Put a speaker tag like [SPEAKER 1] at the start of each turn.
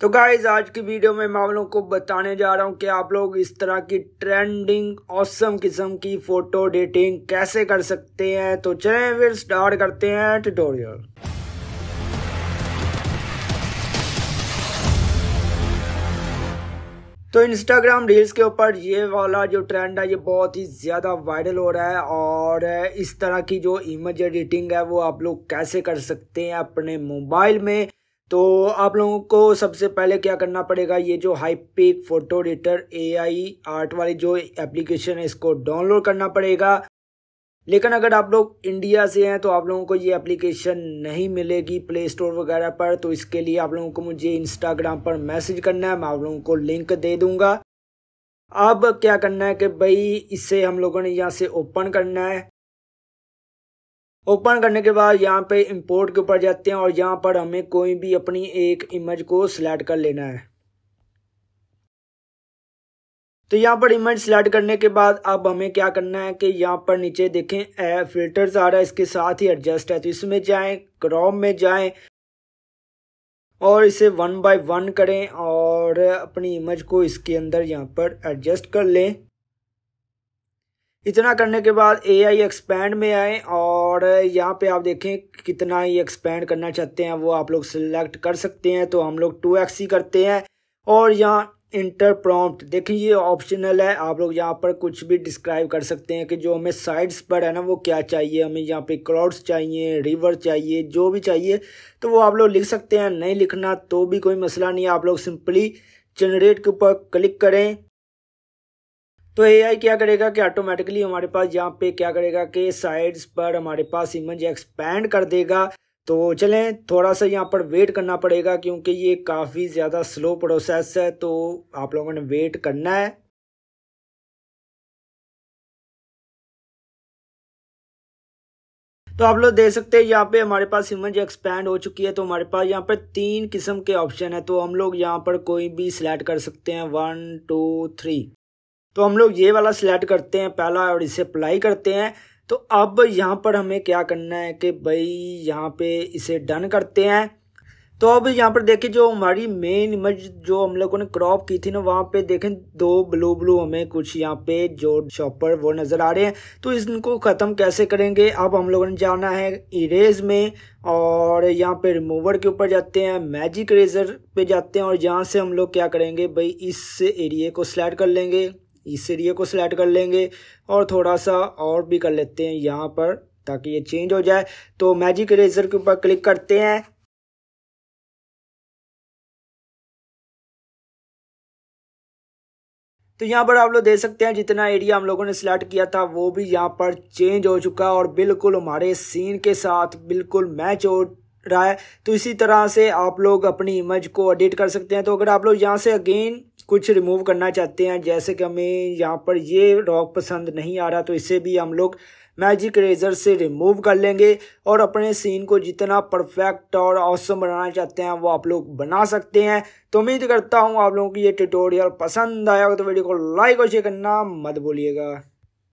[SPEAKER 1] तो गाइज आज की वीडियो में मैं आप लोगों को बताने जा रहा हूँ कि आप लोग इस तरह की ट्रेंडिंग औसम किस्म की फोटो डेटिंग कैसे कर सकते हैं तो चले फिर स्टार्ट करते हैं ट्यूटोरियल तो इंस्टाग्राम रील्स के ऊपर ये वाला जो ट्रेंड है ये बहुत ही ज़्यादा वायरल हो रहा है और इस तरह की जो इमेज एडिटिंग है वो आप लोग कैसे कर सकते हैं अपने मोबाइल में तो आप लोगों को सबसे पहले क्या करना पड़ेगा ये जो Hypic photo editor AI art वाली जो एप्लीकेशन है इसको डाउनलोड करना पड़ेगा लेकिन अगर आप लोग इंडिया से हैं तो आप लोगों को ये एप्लीकेशन नहीं मिलेगी प्ले स्टोर वगैरह पर तो इसके लिए आप लोगों को मुझे इंस्टाग्राम पर मैसेज करना है मैं आप लोगों को लिंक दे दूंगा अब क्या करना है कि भाई इसे हम लोगों ने यहाँ से ओपन करना है ओपन करने के बाद यहाँ पे इंपोर्ट के ऊपर जाते हैं और यहाँ पर हमें कोई भी अपनी एक इमेज को सिलेक्ट कर लेना है तो यहाँ पर इमेज सिलेक्ट करने के बाद अब हमें क्या करना है कि यहाँ पर नीचे देखें ए फिल्टर आ रहा है इसके साथ ही एडजस्ट है तो इसमें जाएं क्रॉम में जाएं और इसे वन बाय वन करें और अपनी इमेज को इसके अंदर यहाँ पर एडजस्ट कर लें इतना करने के बाद ए आई एक्सपैंड में आए और और यहाँ पे आप देखें कितना ही एक्सपेंड करना चाहते हैं वो आप लोग सिलेक्ट कर सकते हैं तो हम लोग टू एक्स ही करते हैं और यहाँ इंटर प्रॉम्प्ट देखें ये ऑप्शनल है आप लोग यहाँ पर कुछ भी डिस्क्राइब कर सकते हैं कि जो हमें साइड्स पर है ना वो क्या चाहिए हमें यहाँ पे क्लाउड्स चाहिए रिवर चाहिए जो भी चाहिए तो वो आप लोग लिख सकते हैं नहीं लिखना तो भी कोई मसला नहीं है आप लोग सिंपली जनरेट के ऊपर क्लिक करें तो एआई क्या करेगा कि ऑटोमेटिकली हमारे पास यहाँ पे क्या करेगा कि साइड्स पर हमारे पास इमेज एक्सपैंड कर देगा तो चलें थोड़ा सा यहाँ पर वेट करना पड़ेगा क्योंकि ये काफ़ी ज़्यादा स्लो प्रोसेस है तो आप लोगों ने वेट करना है तो आप लोग देख सकते हैं यहाँ पे हमारे पास इमेज एक्सपैंड हो चुकी है तो हमारे पास यहाँ पर तीन किस्म के ऑप्शन है तो हम लोग यहाँ पर कोई भी सिलेक्ट कर सकते हैं वन टू थ्री तो हम लोग ये वाला सिलेक्ट करते हैं पहला और इसे अप्लाई करते हैं तो अब यहाँ पर हमें क्या करना है कि भाई यहाँ पे इसे डन करते हैं तो अब यहाँ पर देखें जो हमारी मेन इमेज जो हम लोगों ने क्रॉप की थी ना वहाँ पे देखें दो ब्लू ब्लू हमें कुछ यहाँ पे जो शॉपर वो नज़र आ रहे हैं तो इनको ख़त्म कैसे करेंगे अब हम लोगों ने जाना है इरेज में और यहाँ पे रिमूवर के ऊपर जाते हैं मैजिक रेजर पे जाते हैं और यहाँ से हम लोग क्या करेंगे भाई इस एरिए को सिलेक्ट कर लेंगे इस एरिया को सिलेक्ट कर लेंगे और थोड़ा सा और भी कर लेते हैं यहाँ पर ताकि ये चेंज हो जाए तो मैजिक इरेजर के ऊपर क्लिक करते हैं तो यहाँ पर आप लोग देख सकते हैं जितना एरिया हम लोगों ने सिलेक्ट किया था वो भी यहाँ पर चेंज हो चुका और बिल्कुल हमारे सीन के साथ बिल्कुल मैच हो रहा है तो इसी तरह से आप लोग अपनी इमेज को एडिट कर सकते हैं तो अगर आप लोग यहाँ से अगेन कुछ रिमूव करना चाहते हैं जैसे कि हमें यहाँ पर ये रॉक पसंद नहीं आ रहा तो इसे भी हम लोग मैजिक रेजर से रिमूव कर लेंगे और अपने सीन को जितना परफेक्ट और औसम बनाना चाहते हैं वो आप लोग बना सकते हैं तो उम्मीद करता हूँ आप लोगों की ये ट्यूटोरियल पसंद आया हो तो वीडियो को लाइक और शेयर करना मत बोलिएगा